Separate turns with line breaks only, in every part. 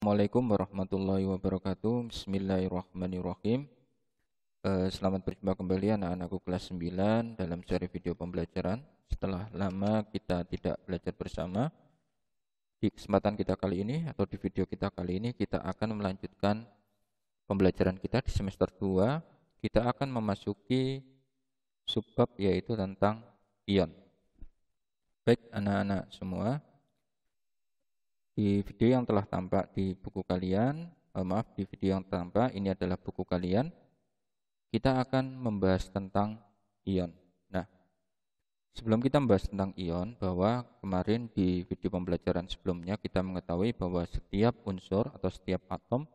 Assalamualaikum warahmatullahi wabarakatuh Bismillahirrahmanirrahim eh, Selamat berjumpa kembali anak-anakku kelas 9 Dalam seri video pembelajaran Setelah lama kita tidak belajar bersama Di kesempatan kita kali ini Atau di video kita kali ini Kita akan melanjutkan Pembelajaran kita di semester 2 Kita akan memasuki Subbab yaitu tentang ion Baik anak-anak semua di video yang telah tampak di buku kalian, eh, maaf di video yang tampak ini adalah buku kalian, kita akan membahas tentang ion. Nah, sebelum kita membahas tentang ion, bahwa kemarin di video pembelajaran sebelumnya kita mengetahui bahwa setiap unsur atau setiap atom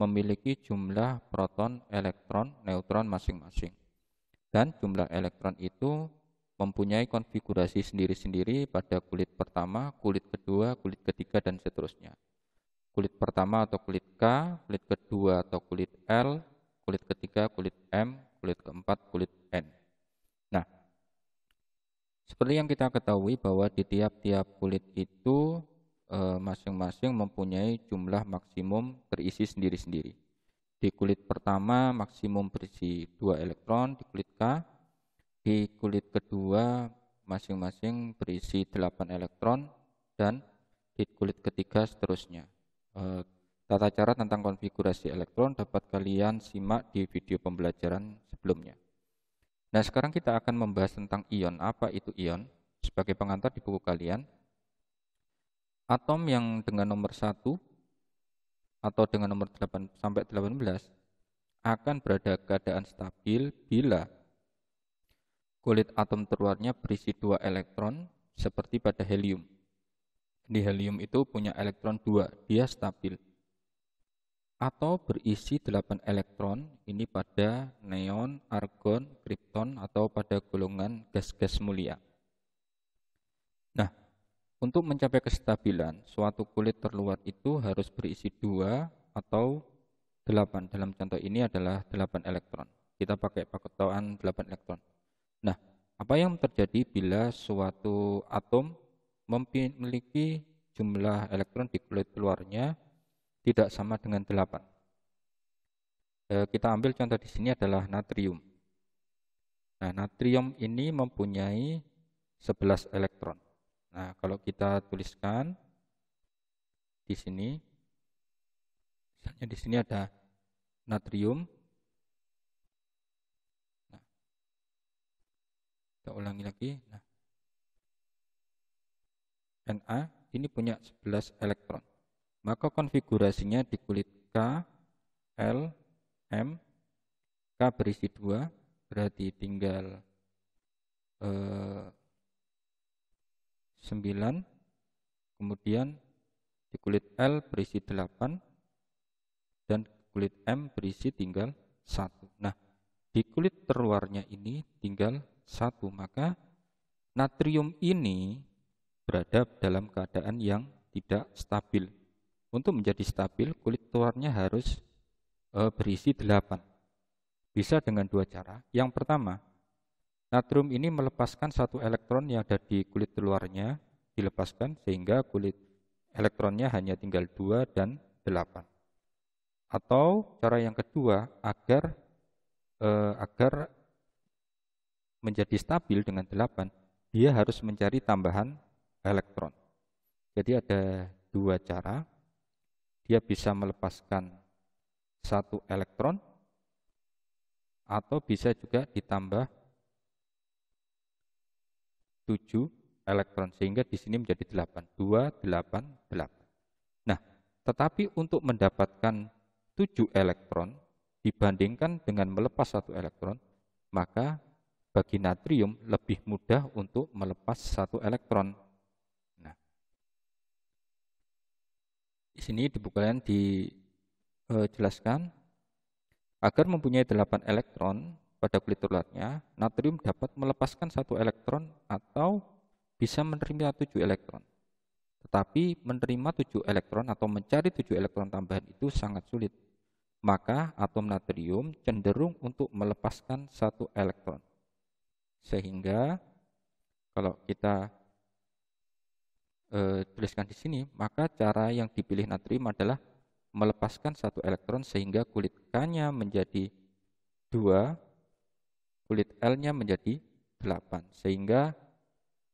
memiliki jumlah proton, elektron, neutron masing-masing. Dan jumlah elektron itu mempunyai konfigurasi sendiri-sendiri pada kulit pertama, kulit kedua, kulit ketiga, dan seterusnya. Kulit pertama atau kulit K, kulit kedua atau kulit L, kulit ketiga, kulit M, kulit keempat, kulit N. Nah, seperti yang kita ketahui bahwa di tiap-tiap kulit itu eh, masing-masing e, mempunyai jumlah maksimum terisi sendiri-sendiri. Di kulit pertama maksimum berisi dua elektron, di kulit K di kulit kedua masing-masing berisi 8 elektron dan di kulit ketiga seterusnya. Eh, tata cara tentang konfigurasi elektron dapat kalian simak di video pembelajaran sebelumnya. Nah, sekarang kita akan membahas tentang ion. Apa itu ion? Sebagai pengantar di buku kalian, atom yang dengan nomor 1 atau dengan nomor 8 sampai 18 akan berada keadaan stabil bila kulit atom terluarnya berisi dua elektron seperti pada helium. Di helium itu punya elektron dua, dia stabil. Atau berisi delapan elektron, ini pada neon, argon, krypton, atau pada golongan gas-gas mulia. Nah, untuk mencapai kestabilan, suatu kulit terluar itu harus berisi dua atau delapan. Dalam contoh ini adalah delapan elektron. Kita pakai paketan 8 elektron. Nah, apa yang terjadi bila suatu atom memiliki jumlah elektron di kulit luarnya tidak sama dengan 8? E, kita ambil contoh di sini adalah natrium. Nah, natrium ini mempunyai 11 elektron. Nah, kalau kita tuliskan di sini, misalnya di sini ada natrium kita ulangi lagi nah Na ini punya 11 elektron maka konfigurasinya di kulit K L M K berisi 2 berarti tinggal eh, 9 kemudian di kulit L berisi 8 dan kulit M berisi tinggal 1 nah di kulit terluarnya ini tinggal satu maka natrium ini berada dalam keadaan yang tidak stabil untuk menjadi stabil kulit terluarnya harus e, berisi delapan. bisa dengan dua cara yang pertama natrium ini melepaskan satu elektron yang ada di kulit terluarnya dilepaskan sehingga kulit elektronnya hanya tinggal dua dan delapan. atau cara yang kedua agar eh, agar menjadi stabil dengan 8, dia harus mencari tambahan elektron. Jadi ada dua cara. Dia bisa melepaskan satu elektron atau bisa juga ditambah 7 elektron sehingga di sini menjadi 8. 2 8 8. Nah, tetapi untuk mendapatkan 7 elektron dibandingkan dengan melepas satu elektron, maka bagi natrium lebih mudah untuk melepas satu elektron. Nah, di sini di buku dijelaskan agar mempunyai delapan elektron pada kulit ulatnya, natrium dapat melepaskan satu elektron atau bisa menerima tujuh elektron. Tetapi menerima tujuh elektron atau mencari tujuh elektron tambahan itu sangat sulit maka atom natrium cenderung untuk melepaskan satu elektron. Sehingga kalau kita e, tuliskan di sini, maka cara yang dipilih natrium adalah melepaskan satu elektron sehingga kulit K-nya menjadi dua, kulit L-nya menjadi delapan, sehingga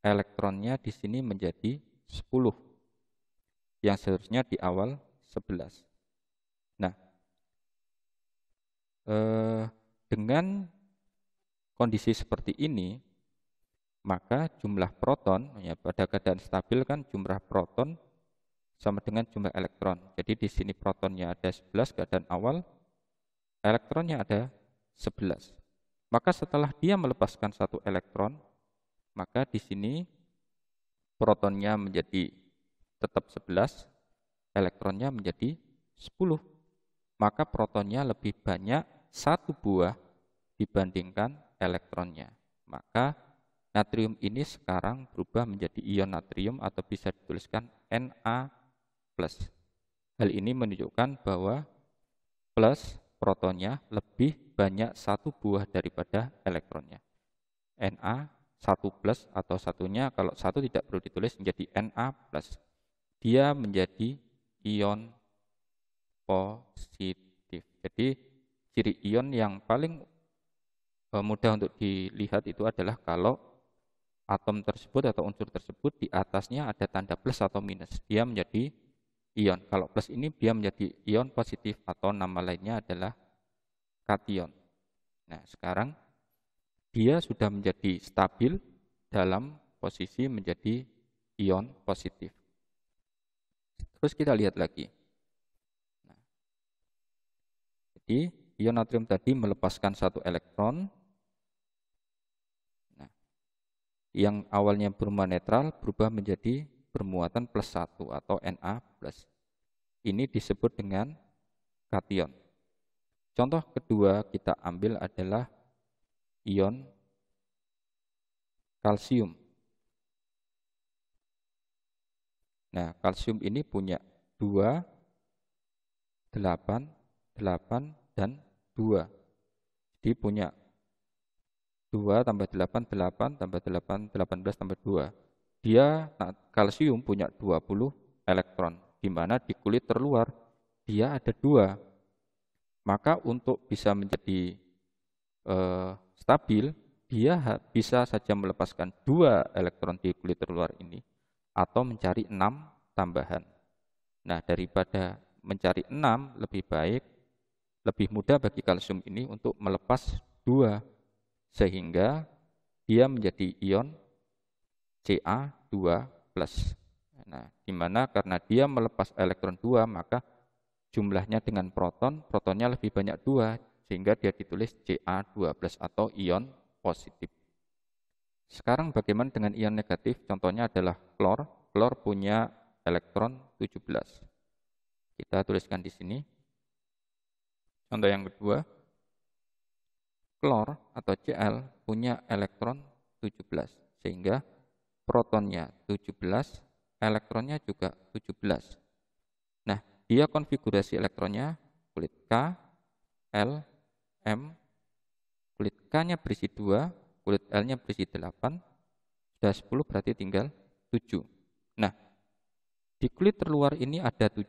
elektronnya di sini menjadi 10 yang seharusnya di awal 11. Eh, dengan kondisi seperti ini maka jumlah proton ya pada keadaan stabil kan jumlah proton sama dengan jumlah elektron. Jadi di sini protonnya ada 11 keadaan awal, elektronnya ada 11. Maka setelah dia melepaskan satu elektron, maka di sini protonnya menjadi tetap 11, elektronnya menjadi 10. Maka protonnya lebih banyak satu buah dibandingkan elektronnya. Maka natrium ini sekarang berubah menjadi ion natrium atau bisa dituliskan Na+. Hal ini menunjukkan bahwa plus protonnya lebih banyak satu buah daripada elektronnya. Na satu plus atau satunya kalau satu tidak perlu ditulis menjadi Na plus. Dia menjadi ion positif. Jadi ciri ion yang paling eh, mudah untuk dilihat itu adalah kalau atom tersebut atau unsur tersebut di atasnya ada tanda plus atau minus. Dia menjadi ion. Kalau plus ini dia menjadi ion positif atau nama lainnya adalah kation. Nah, sekarang dia sudah menjadi stabil dalam posisi menjadi ion positif. Terus kita lihat lagi. Nah, jadi ion natrium tadi melepaskan satu elektron. Nah, yang awalnya bermuatan netral berubah menjadi bermuatan plus satu atau Na+. Plus. Ini disebut dengan kation. Contoh kedua kita ambil adalah ion kalsium. Nah, kalsium ini punya 2, 8, 8, dan 2. Jadi punya 2 tambah 8, 8 tambah 8, 18 tambah 2. Dia nah, kalsium punya 20 elektron, dimana di kulit terluar dia ada 2. Maka untuk bisa menjadi eh, stabil, dia bisa saja melepaskan 2 elektron di kulit terluar ini, atau mencari 6 tambahan. Nah, daripada mencari 6, lebih baik lebih mudah bagi kalsium ini untuk melepas dua sehingga dia menjadi ion Ca2+. Nah, di mana karena dia melepas elektron 2 maka jumlahnya dengan proton, protonnya lebih banyak dua sehingga dia ditulis Ca12 atau ion positif. Sekarang bagaimana dengan ion negatif? Contohnya adalah klor. Klor punya elektron 17. Kita tuliskan di sini Contoh yang kedua, klor atau Cl punya elektron 17 sehingga protonnya 17, elektronnya juga 17. Nah, dia konfigurasi elektronnya kulit K, L, M. Kulit K-nya berisi 2, kulit L-nya berisi 8. Sudah 10 berarti tinggal 7. Nah, di kulit terluar ini ada 7,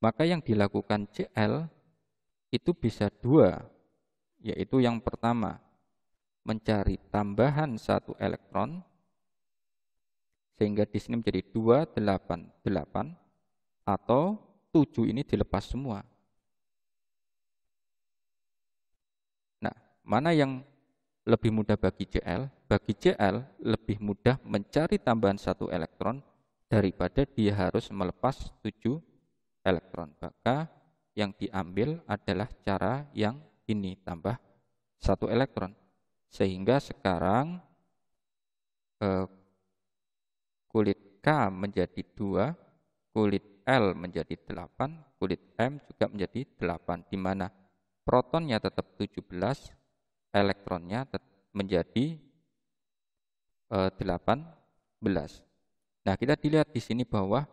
maka yang dilakukan CL itu bisa dua, yaitu yang pertama mencari tambahan satu elektron sehingga di sini menjadi 288 atau tujuh ini dilepas semua. Nah, mana yang lebih mudah bagi CL? Bagi CL lebih mudah mencari tambahan satu elektron daripada dia harus melepas tujuh elektron. Maka yang diambil adalah cara yang ini tambah satu elektron. Sehingga sekarang eh, kulit K menjadi dua, kulit L menjadi delapan, kulit M juga menjadi delapan. di mana protonnya tetap 17, elektronnya menjadi eh, belas. Nah, kita dilihat di sini bahwa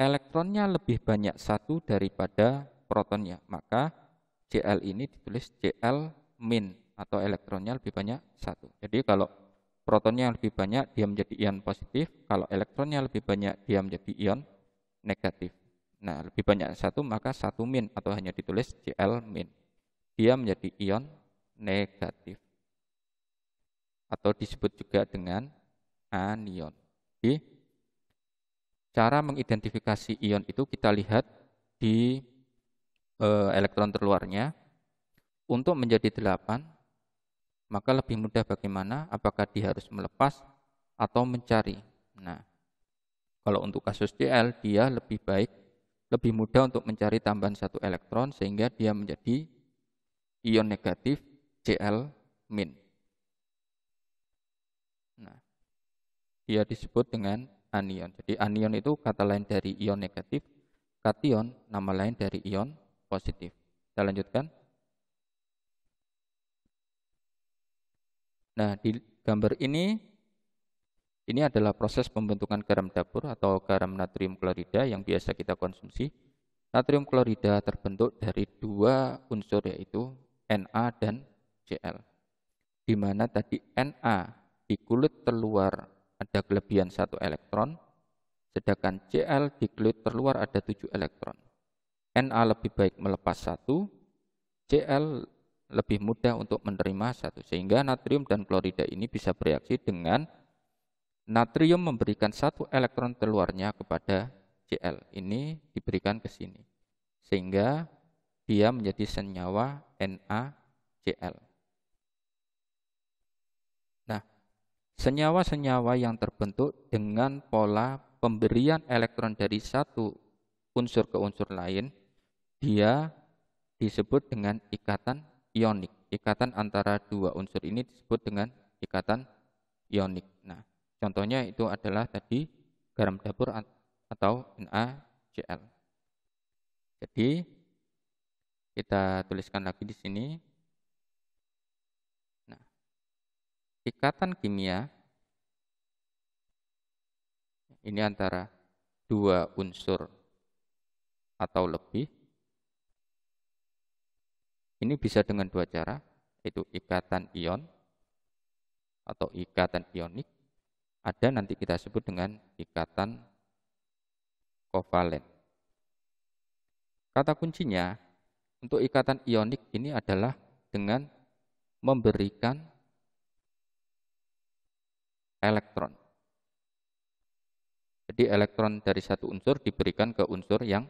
elektronnya lebih banyak satu daripada protonnya. Maka Cl ini ditulis Cl min atau elektronnya lebih banyak satu. Jadi kalau protonnya lebih banyak dia menjadi ion positif, kalau elektronnya lebih banyak dia menjadi ion negatif. Nah, lebih banyak satu maka satu min atau hanya ditulis Cl min. Dia menjadi ion negatif atau disebut juga dengan anion. Jadi, Cara mengidentifikasi ion itu kita lihat di e, elektron terluarnya. Untuk menjadi 8, maka lebih mudah bagaimana? Apakah dia harus melepas atau mencari? Nah, kalau untuk kasus Cl, dia lebih baik, lebih mudah untuk mencari tambahan satu elektron sehingga dia menjadi ion negatif Cl min. Nah, dia disebut dengan anion. Jadi anion itu kata lain dari ion negatif, kation nama lain dari ion positif. Kita lanjutkan. Nah, di gambar ini ini adalah proses pembentukan garam dapur atau garam natrium klorida yang biasa kita konsumsi. Natrium klorida terbentuk dari dua unsur yaitu Na dan Cl. Di mana tadi Na di kulit terluar ada kelebihan satu elektron, sedangkan Cl di kulit terluar ada tujuh elektron. Na lebih baik melepas satu, Cl lebih mudah untuk menerima satu. Sehingga natrium dan klorida ini bisa bereaksi dengan natrium memberikan satu elektron terluarnya kepada Cl. Ini diberikan ke sini. Sehingga dia menjadi senyawa NaCl. Senyawa-senyawa yang terbentuk dengan pola pemberian elektron dari satu unsur ke unsur lain, dia disebut dengan ikatan ionik. Ikatan antara dua unsur ini disebut dengan ikatan ionik. Nah, contohnya itu adalah tadi garam dapur atau NaCl. Jadi kita tuliskan lagi di sini ikatan kimia ini antara dua unsur atau lebih ini bisa dengan dua cara yaitu ikatan ion atau ikatan ionik ada nanti kita sebut dengan ikatan kovalen kata kuncinya untuk ikatan ionik ini adalah dengan memberikan elektron. Jadi elektron dari satu unsur diberikan ke unsur yang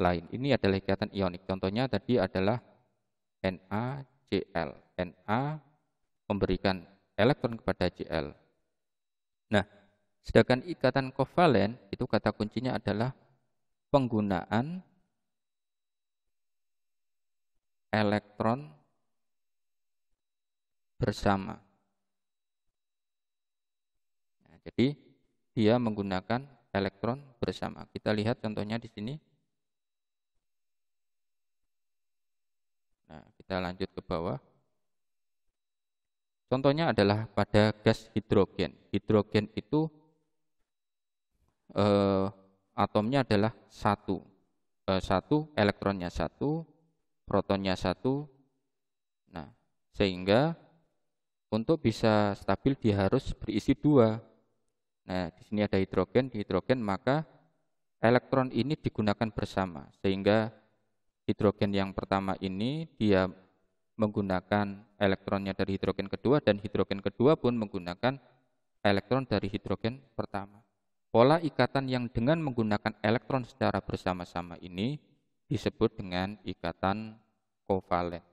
lain. Ini adalah ikatan ionik. Contohnya tadi adalah NaCl. Na memberikan elektron kepada Cl. Nah, sedangkan ikatan kovalen itu kata kuncinya adalah penggunaan elektron bersama jadi dia menggunakan elektron bersama. Kita lihat contohnya di sini. Nah, kita lanjut ke bawah. Contohnya adalah pada gas hidrogen. Hidrogen itu eh, atomnya adalah satu, eh, satu elektronnya satu, protonnya satu. Nah, sehingga untuk bisa stabil dia harus berisi dua Nah, di sini ada hidrogen, di hidrogen maka elektron ini digunakan bersama sehingga hidrogen yang pertama ini dia menggunakan elektronnya dari hidrogen kedua dan hidrogen kedua pun menggunakan elektron dari hidrogen pertama. Pola ikatan yang dengan menggunakan elektron secara bersama-sama ini disebut dengan ikatan kovalen.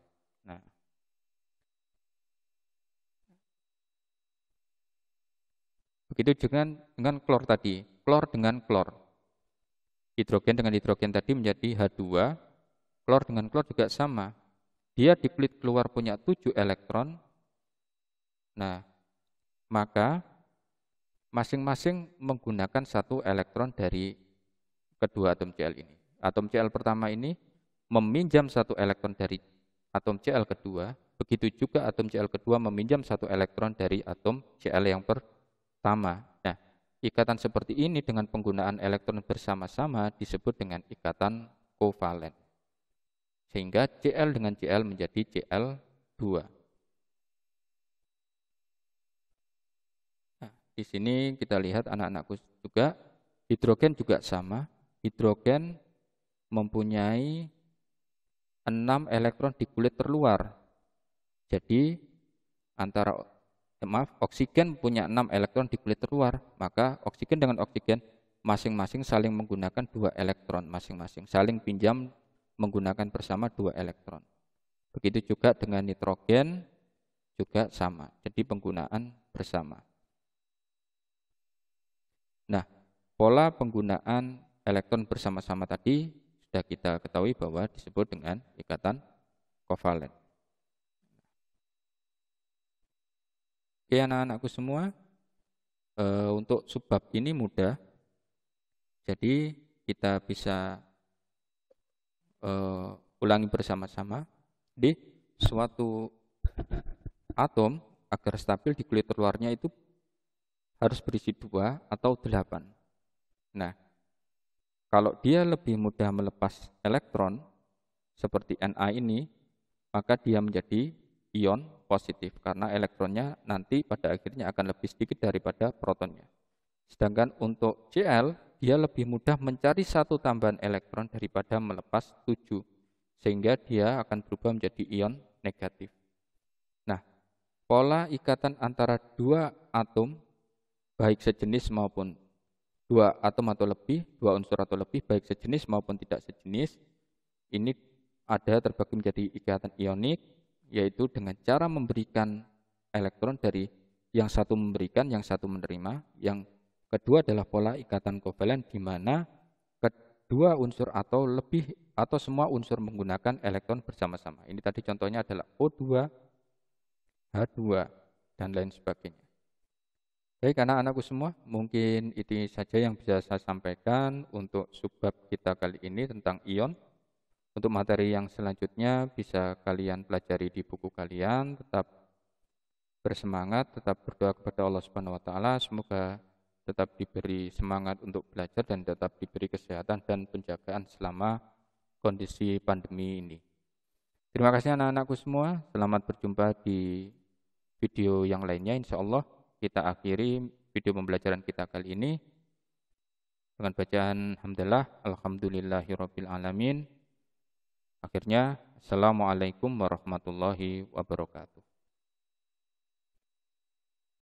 Nah, Itu dengan dengan klor tadi, klor dengan klor. Hidrogen dengan hidrogen tadi menjadi H2, klor dengan klor juga sama. Dia kulit keluar punya 7 elektron. Nah, maka masing-masing menggunakan satu elektron dari kedua atom Cl ini. Atom Cl pertama ini meminjam satu elektron dari atom Cl kedua, begitu juga atom Cl kedua meminjam satu elektron dari atom Cl yang pertama sama. Nah, ikatan seperti ini dengan penggunaan elektron bersama-sama disebut dengan ikatan kovalen. Sehingga Cl dengan Cl menjadi Cl2. Nah, di sini kita lihat anak-anakku juga hidrogen juga sama. Hidrogen mempunyai 6 elektron di kulit terluar. Jadi antara Eh, maaf, oksigen punya 6 elektron di kulit terluar, maka oksigen dengan oksigen masing-masing saling menggunakan dua elektron masing-masing, saling pinjam menggunakan bersama dua elektron. Begitu juga dengan nitrogen juga sama. Jadi penggunaan bersama. Nah, pola penggunaan elektron bersama-sama tadi sudah kita ketahui bahwa disebut dengan ikatan kovalen. Oke anak-anakku semua, e, untuk subbab ini mudah. Jadi kita bisa e, ulangi bersama-sama. Di suatu atom agar stabil di kulit luarnya itu harus berisi dua atau delapan. Nah, kalau dia lebih mudah melepas elektron seperti Na ini, maka dia menjadi ion positif karena elektronnya nanti pada akhirnya akan lebih sedikit daripada protonnya. Sedangkan untuk Cl, dia lebih mudah mencari satu tambahan elektron daripada melepas tujuh, sehingga dia akan berubah menjadi ion negatif. Nah, pola ikatan antara dua atom, baik sejenis maupun dua atom atau lebih, dua unsur atau lebih, baik sejenis maupun tidak sejenis, ini ada terbagi menjadi ikatan ionik, yaitu dengan cara memberikan elektron dari yang satu memberikan, yang satu menerima. Yang kedua adalah pola ikatan kovalen di mana kedua unsur atau lebih atau semua unsur menggunakan elektron bersama-sama. Ini tadi contohnya adalah O2, H2, dan lain sebagainya. Baik karena anakku semua, mungkin ini saja yang bisa saya sampaikan untuk subbab kita kali ini tentang ion. Untuk materi yang selanjutnya bisa kalian pelajari di buku kalian, tetap bersemangat, tetap berdoa kepada Allah Subhanahu wa taala semoga tetap diberi semangat untuk belajar dan tetap diberi kesehatan dan penjagaan selama kondisi pandemi ini. Terima kasih anak-anakku semua. Selamat berjumpa di video yang lainnya. Insya Allah kita akhiri video pembelajaran kita kali ini dengan bacaan Alhamdulillah, Alhamdulillahirrabbilalamin. Akhirnya, Assalamualaikum warahmatullahi wabarakatuh.